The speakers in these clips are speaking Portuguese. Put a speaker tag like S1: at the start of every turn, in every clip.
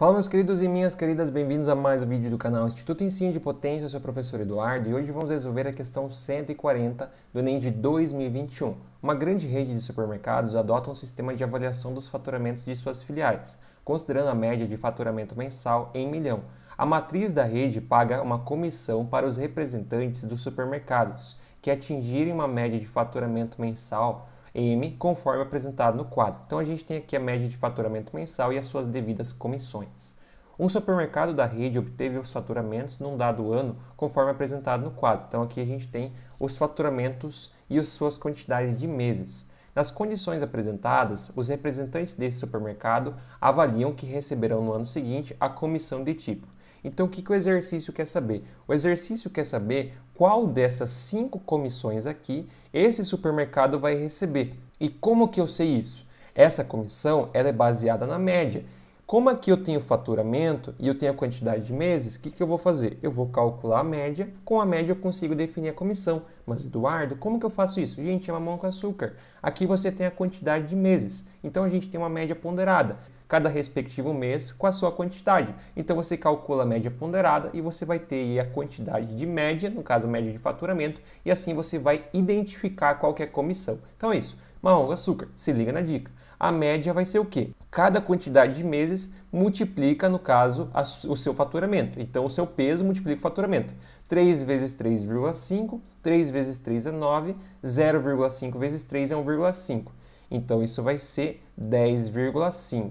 S1: Fala meus queridos e minhas queridas, bem-vindos a mais um vídeo do canal Instituto Ensino de Potência, eu sou o professor Eduardo e hoje vamos resolver a questão 140 do Enem de 2021. Uma grande rede de supermercados adota um sistema de avaliação dos faturamentos de suas filiais, considerando a média de faturamento mensal em milhão. A matriz da rede paga uma comissão para os representantes dos supermercados que atingirem uma média de faturamento mensal M, conforme apresentado no quadro. Então a gente tem aqui a média de faturamento mensal e as suas devidas comissões. Um supermercado da rede obteve os faturamentos num dado ano, conforme apresentado no quadro. Então aqui a gente tem os faturamentos e as suas quantidades de meses. Nas condições apresentadas, os representantes desse supermercado avaliam que receberão no ano seguinte a comissão de tipo. Então, o que, que o exercício quer saber? O exercício quer saber qual dessas cinco comissões aqui esse supermercado vai receber. E como que eu sei isso? Essa comissão ela é baseada na média. Como aqui eu tenho faturamento e eu tenho a quantidade de meses, o que, que eu vou fazer? Eu vou calcular a média, com a média eu consigo definir a comissão. Mas Eduardo, como que eu faço isso? Gente, é uma mão com açúcar. Aqui você tem a quantidade de meses, então a gente tem uma média ponderada cada respectivo mês com a sua quantidade. Então você calcula a média ponderada e você vai ter a quantidade de média, no caso a média de faturamento, e assim você vai identificar qual é a comissão. Então é isso. Marrom, açúcar, se liga na dica. A média vai ser o quê? Cada quantidade de meses multiplica, no caso, a, o seu faturamento. Então, o seu peso multiplica o faturamento. 3 vezes 3,5, 3 vezes 3 é 9, 0,5 vezes 3 é 1,5. Então, isso vai ser 10,5.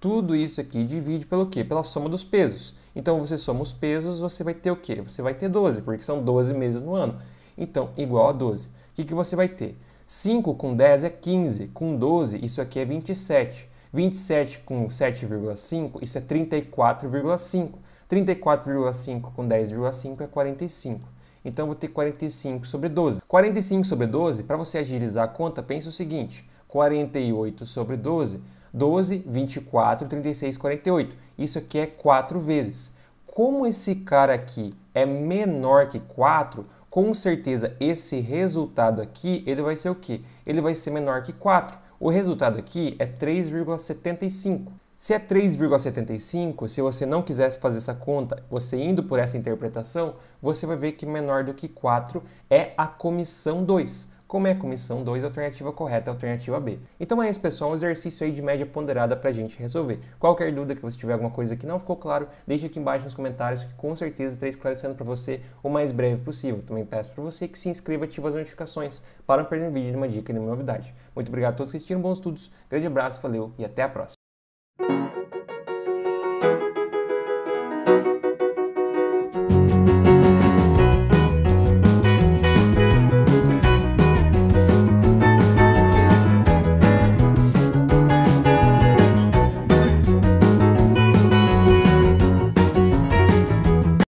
S1: Tudo isso aqui divide pelo quê? Pela soma dos pesos. Então, você soma os pesos, você vai ter o quê? Você vai ter 12, porque são 12 meses no ano. Então, igual a 12. O que, que você vai ter? 5 com 10 é 15, com 12 isso aqui é 27. 27 com 7,5 isso é 34,5. 34,5 com 10,5 é 45. Então, vou ter 45 sobre 12. 45 sobre 12, para você agilizar a conta, pensa o seguinte. 48 sobre 12 12, 24, 36, 48. Isso aqui é 4 vezes. Como esse cara aqui é menor que 4, com certeza esse resultado aqui, ele vai ser o quê? Ele vai ser menor que 4. O resultado aqui é 3,75. Se é 3,75, se você não quisesse fazer essa conta, você indo por essa interpretação, você vai ver que menor do que 4 é a comissão 2 como é a comissão 2, alternativa correta, alternativa B. Então é isso, pessoal, um exercício aí de média ponderada para a gente resolver. Qualquer dúvida que você tiver alguma coisa que não ficou claro, deixa aqui embaixo nos comentários que com certeza estarei esclarecendo para você o mais breve possível. Também peço para você que se inscreva e ative as notificações para não perder nenhum vídeo, de uma dica, de uma novidade. Muito obrigado a todos que assistiram, bons estudos, grande abraço, valeu e até a próxima.